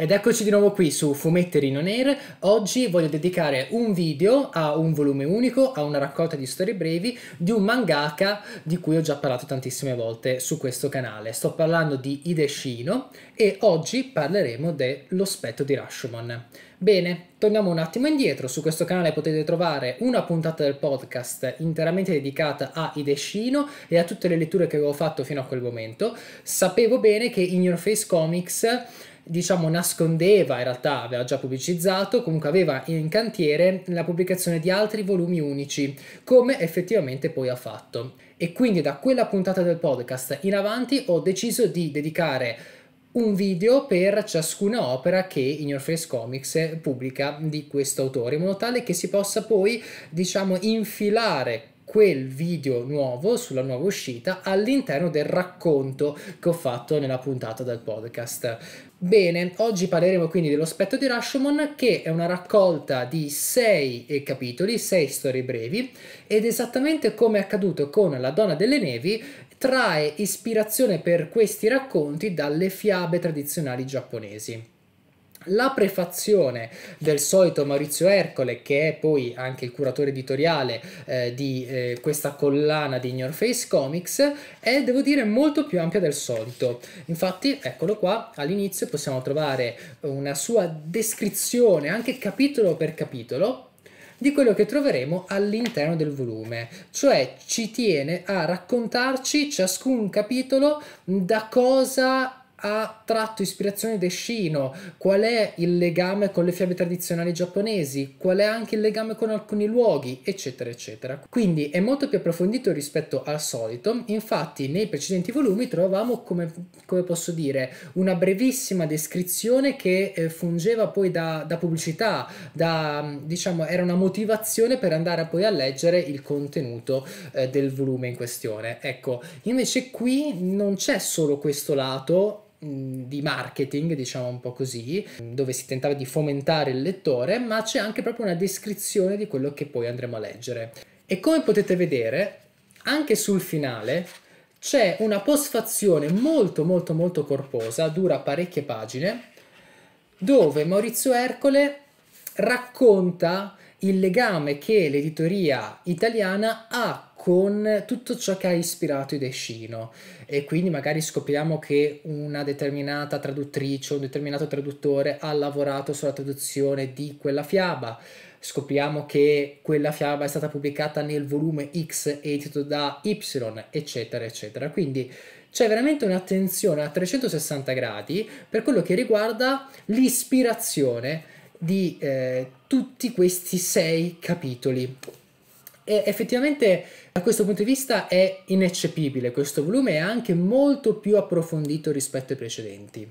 Ed eccoci di nuovo qui su Fumettery Non Air. Oggi voglio dedicare un video a un volume unico, a una raccolta di storie brevi di un mangaka di cui ho già parlato tantissime volte su questo canale. Sto parlando di Hideshino e oggi parleremo dello spetto di Rashomon. Bene, torniamo un attimo indietro. Su questo canale potete trovare una puntata del podcast interamente dedicata a Ideshino e a tutte le letture che avevo fatto fino a quel momento. Sapevo bene che In Your Face Comics diciamo nascondeva, in realtà aveva già pubblicizzato, comunque aveva in cantiere la pubblicazione di altri volumi unici, come effettivamente poi ha fatto. E quindi da quella puntata del podcast in avanti ho deciso di dedicare un video per ciascuna opera che In Your Face Comics pubblica di questo autore, in modo tale che si possa poi, diciamo, infilare quel video nuovo sulla nuova uscita all'interno del racconto che ho fatto nella puntata del podcast. Bene, oggi parleremo quindi dello spetto di Rashomon che è una raccolta di 6 eh, capitoli, 6 storie brevi ed esattamente come è accaduto con La donna delle nevi trae ispirazione per questi racconti dalle fiabe tradizionali giapponesi la prefazione del solito Maurizio Ercole, che è poi anche il curatore editoriale eh, di eh, questa collana di In Your Face Comics, è devo dire molto più ampia del solito. Infatti, eccolo qua, all'inizio possiamo trovare una sua descrizione, anche capitolo per capitolo, di quello che troveremo all'interno del volume, cioè ci tiene a raccontarci ciascun capitolo da cosa ha tratto ispirazione da Shino, qual è il legame con le fiabe tradizionali giapponesi, qual è anche il legame con alcuni luoghi, eccetera, eccetera. Quindi è molto più approfondito rispetto al solito, infatti nei precedenti volumi trovavamo, come, come posso dire, una brevissima descrizione che eh, fungeva poi da, da pubblicità, da, diciamo, era una motivazione per andare poi a leggere il contenuto eh, del volume in questione. Ecco, invece qui non c'è solo questo lato, Mm, di marketing, diciamo un po' così, mm, dove si tentava di fomentare il lettore, ma c'è anche proprio una descrizione di quello che poi andremo a leggere. E come potete vedere, anche sul finale c'è una postfazione molto molto molto corposa, dura parecchie pagine, dove Maurizio Ercole racconta il legame che l'editoria italiana ha con tutto ciò che ha ispirato Ideshino e quindi magari scopriamo che una determinata traduttrice, o un determinato traduttore ha lavorato sulla traduzione di quella fiaba, scopriamo che quella fiaba è stata pubblicata nel volume X edito da Y, eccetera, eccetera. Quindi c'è veramente un'attenzione a 360 gradi per quello che riguarda l'ispirazione di eh, tutti questi sei capitoli e effettivamente da questo punto di vista è ineccepibile, questo volume è anche molto più approfondito rispetto ai precedenti.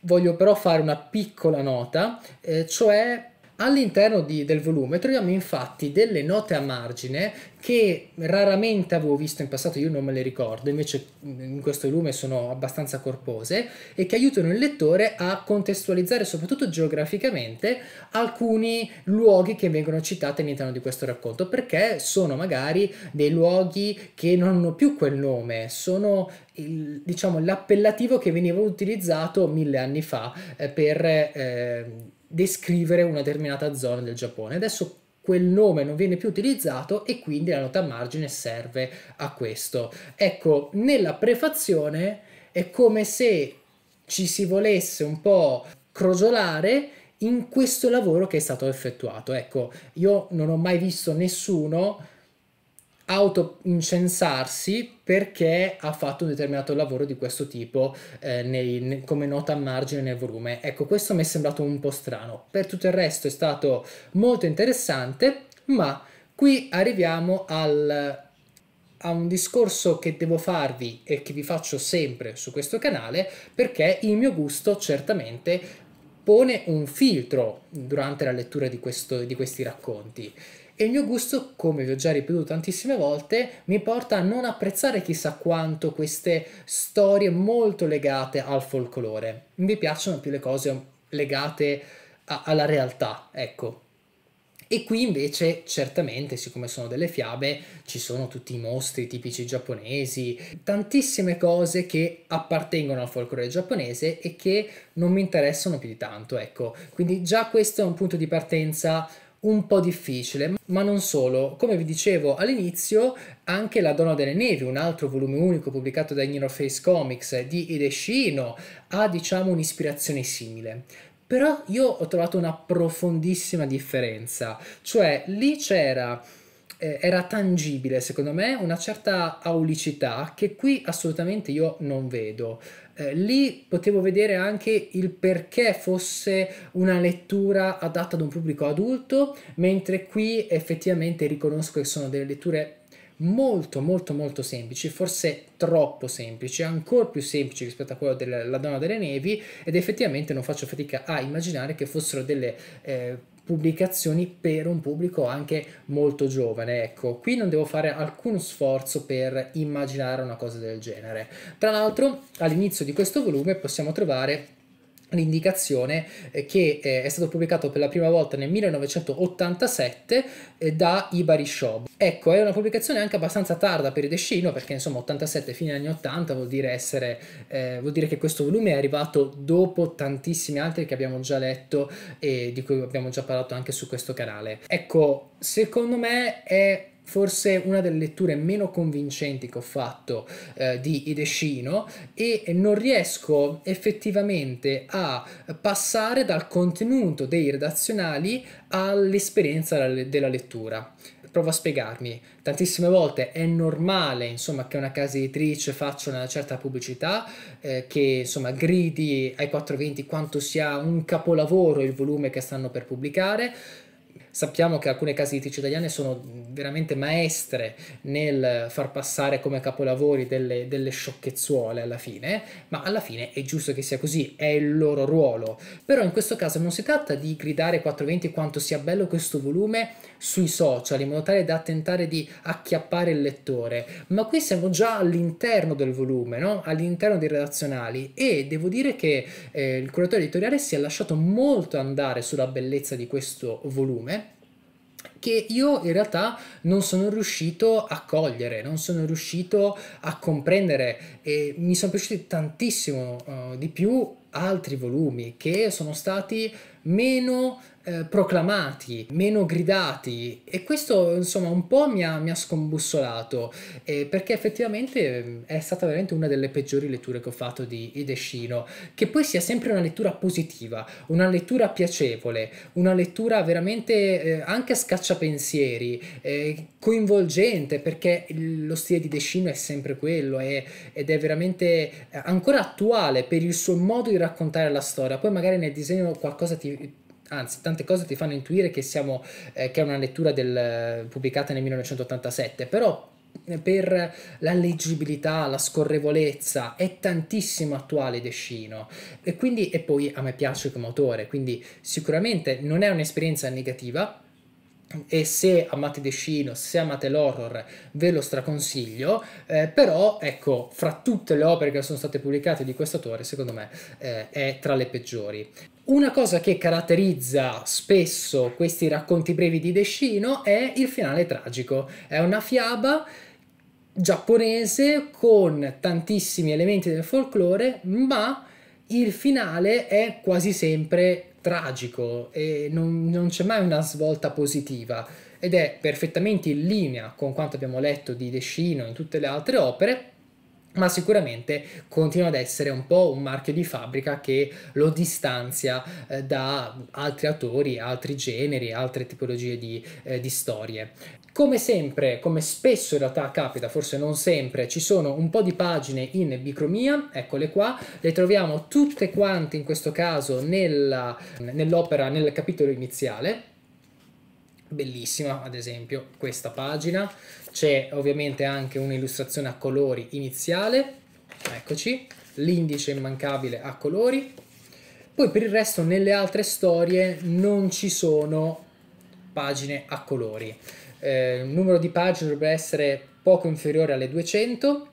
Voglio però fare una piccola nota, eh, cioè All'interno di, del volume troviamo infatti delle note a margine che raramente avevo visto in passato, io non me le ricordo, invece in questo volume sono abbastanza corpose e che aiutano il lettore a contestualizzare soprattutto geograficamente alcuni luoghi che vengono citati all'interno di questo racconto, perché sono magari dei luoghi che non hanno più quel nome, sono il, diciamo l'appellativo che veniva utilizzato mille anni fa eh, per... Eh, descrivere una determinata zona del Giappone. Adesso quel nome non viene più utilizzato e quindi la nota a margine serve a questo. Ecco, nella prefazione è come se ci si volesse un po' crosolare in questo lavoro che è stato effettuato. Ecco, io non ho mai visto nessuno autoincensarsi perché ha fatto un determinato lavoro di questo tipo eh, nei, come nota a margine nel volume. Ecco, questo mi è sembrato un po' strano. Per tutto il resto è stato molto interessante, ma qui arriviamo al, a un discorso che devo farvi e che vi faccio sempre su questo canale perché il mio gusto certamente pone un filtro durante la lettura di, questo, di questi racconti e il mio gusto, come vi ho già ripetuto tantissime volte, mi porta a non apprezzare chissà quanto queste storie molto legate al folklore. Mi piacciono più le cose legate a, alla realtà, ecco. E qui invece, certamente, siccome sono delle fiabe, ci sono tutti i mostri tipici giapponesi, tantissime cose che appartengono al folklore giapponese e che non mi interessano più di tanto, ecco. Quindi già questo è un punto di partenza un po' difficile, ma non solo. Come vi dicevo all'inizio, anche La Donna delle Nevi, un altro volume unico pubblicato da In Face Comics di Ideshino, ha diciamo un'ispirazione simile. Però io ho trovato una profondissima differenza, cioè lì c'era eh, era tangibile, secondo me, una certa aulicità che qui assolutamente io non vedo eh, lì potevo vedere anche il perché fosse una lettura adatta ad un pubblico adulto, mentre qui effettivamente riconosco che sono delle letture molto molto molto semplici, forse troppo semplici, ancora più semplici rispetto a quello della Donna delle Nevi ed effettivamente non faccio fatica a immaginare che fossero delle eh, pubblicazioni per un pubblico anche molto giovane. Ecco, qui non devo fare alcun sforzo per immaginare una cosa del genere. Tra l'altro, all'inizio di questo volume possiamo trovare l'indicazione eh, che eh, è stato pubblicato per la prima volta nel 1987 eh, da Ibari Shob. Ecco, è una pubblicazione anche abbastanza tarda per il Descino, perché insomma 87 fine anni 80 vuol dire, essere, eh, vuol dire che questo volume è arrivato dopo tantissimi altri che abbiamo già letto e di cui abbiamo già parlato anche su questo canale. Ecco, secondo me è forse una delle letture meno convincenti che ho fatto eh, di Idescino e non riesco effettivamente a passare dal contenuto dei redazionali all'esperienza della lettura. Provo a spiegarmi. Tantissime volte è normale, insomma, che una casa editrice faccia una certa pubblicità, eh, che insomma gridi ai 420 quanto sia un capolavoro il volume che stanno per pubblicare Sappiamo che alcune case editrici italiane sono veramente maestre nel far passare come capolavori delle, delle sciocchezzuole alla fine, ma alla fine è giusto che sia così, è il loro ruolo. Però in questo caso non si tratta di gridare 420 quanto sia bello questo volume sui social in modo tale da tentare di acchiappare il lettore, ma qui siamo già all'interno del volume, no? all'interno dei redazionali e devo dire che eh, il curatore editoriale si è lasciato molto andare sulla bellezza di questo volume che io in realtà non sono riuscito a cogliere, non sono riuscito a comprendere e mi sono piaciuti tantissimo uh, di più altri volumi che sono stati meno eh, proclamati, meno gridati e questo insomma un po' mi ha, mi ha scombussolato eh, perché effettivamente mm, è stata veramente una delle peggiori letture che ho fatto di Ideshino che poi sia sempre una lettura positiva, una lettura piacevole, una lettura veramente eh, anche a scacciapensieri, eh, coinvolgente perché lo stile di Ideshino è sempre quello è, ed è veramente eh, ancora attuale per il suo modo di raccontare la storia. Poi magari nel disegno qualcosa ti anzi tante cose ti fanno intuire che, siamo, eh, che è una lettura del, eh, pubblicata nel 1987, però eh, per la leggibilità, la scorrevolezza, è tantissimo attuale Descino e quindi e poi a me piace come autore, quindi sicuramente non è un'esperienza negativa, e se amate The Shino, se amate l'horror, ve lo straconsiglio, eh, però ecco, fra tutte le opere che sono state pubblicate di questo autore, secondo me eh, è tra le peggiori. Una cosa che caratterizza spesso questi racconti brevi di Deschino è il finale tragico. È una fiaba giapponese con tantissimi elementi del folklore, ma il finale è quasi sempre tragico e non, non c'è mai una svolta positiva ed è perfettamente in linea con quanto abbiamo letto di Descino in tutte le altre opere ma sicuramente continua ad essere un po' un marchio di fabbrica che lo distanzia eh, da altri autori, altri generi, altre tipologie di, eh, di, storie. Come sempre, come spesso in realtà capita, forse non sempre, ci sono un po' di pagine in bicromia, eccole qua, le troviamo tutte quante in questo caso nell'opera, nel capitolo iniziale, bellissima ad esempio questa pagina, c'è ovviamente anche un'illustrazione a colori iniziale, eccoci, l'indice immancabile a colori, poi per il resto nelle altre storie non ci sono pagine a colori, eh, il numero di pagine dovrebbe essere poco inferiore alle 200,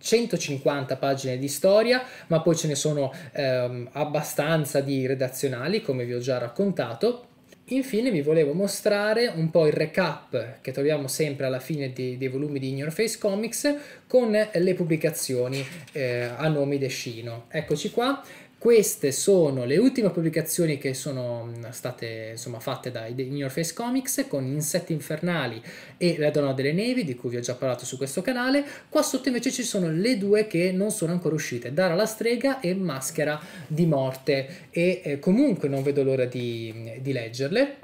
150 pagine di storia, ma poi ce ne sono ehm, abbastanza di redazionali, come vi ho già raccontato. Infine vi volevo mostrare un po' il recap che troviamo sempre alla fine dei, dei volumi di In Your Face Comics con le pubblicazioni eh, a nome di Shino. Eccoci qua, queste sono le ultime pubblicazioni che sono mm, state insomma, fatte dai In Your Face Comics con Insetti Infernali e La Donna delle Nevi, di cui vi ho già parlato su questo canale. Qua sotto invece ci sono le due che non sono ancora uscite, Dara la strega e Maschera di morte e eh, comunque non vedo l'ora di, di leggerle.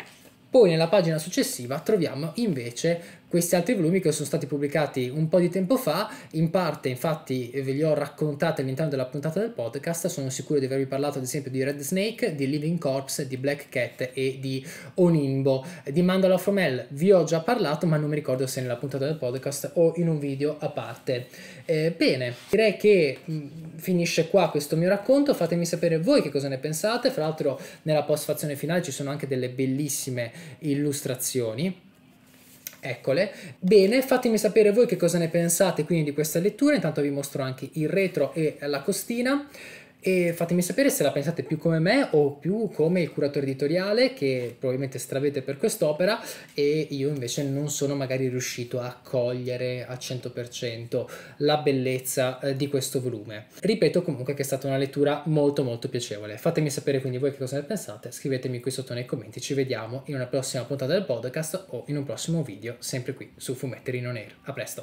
Poi nella pagina successiva troviamo invece questi altri volumi che sono stati pubblicati un po' di tempo fa, in parte infatti ve li ho raccontati all'interno della puntata del podcast, sono sicuro di avervi parlato ad esempio di Red Snake, di Living Corpse, di Black Cat e di Onimbo. Di Mandala From Hell vi ho già parlato ma non mi ricordo se nella puntata del podcast o in un video a parte. Eh, bene, direi che mm, finisce qua questo mio racconto, fatemi sapere voi che cosa ne pensate, fra l'altro nella postfazione finale ci sono anche delle bellissime illustrazioni eccole. Bene, fatemi sapere voi che cosa ne pensate quindi di questa lettura, intanto vi mostro anche il retro e la costina e fatemi sapere se la pensate più come me o più come il curatore editoriale che probabilmente stravete per quest'opera e io invece non sono magari riuscito a cogliere al 100% la bellezza eh, di questo volume. Ripeto comunque che è stata una lettura molto molto piacevole. Fatemi sapere quindi voi che cosa ne pensate, scrivetemi qui sotto nei commenti, ci vediamo in una prossima puntata del podcast o in un prossimo video sempre qui su Fumetterino Nero. A presto!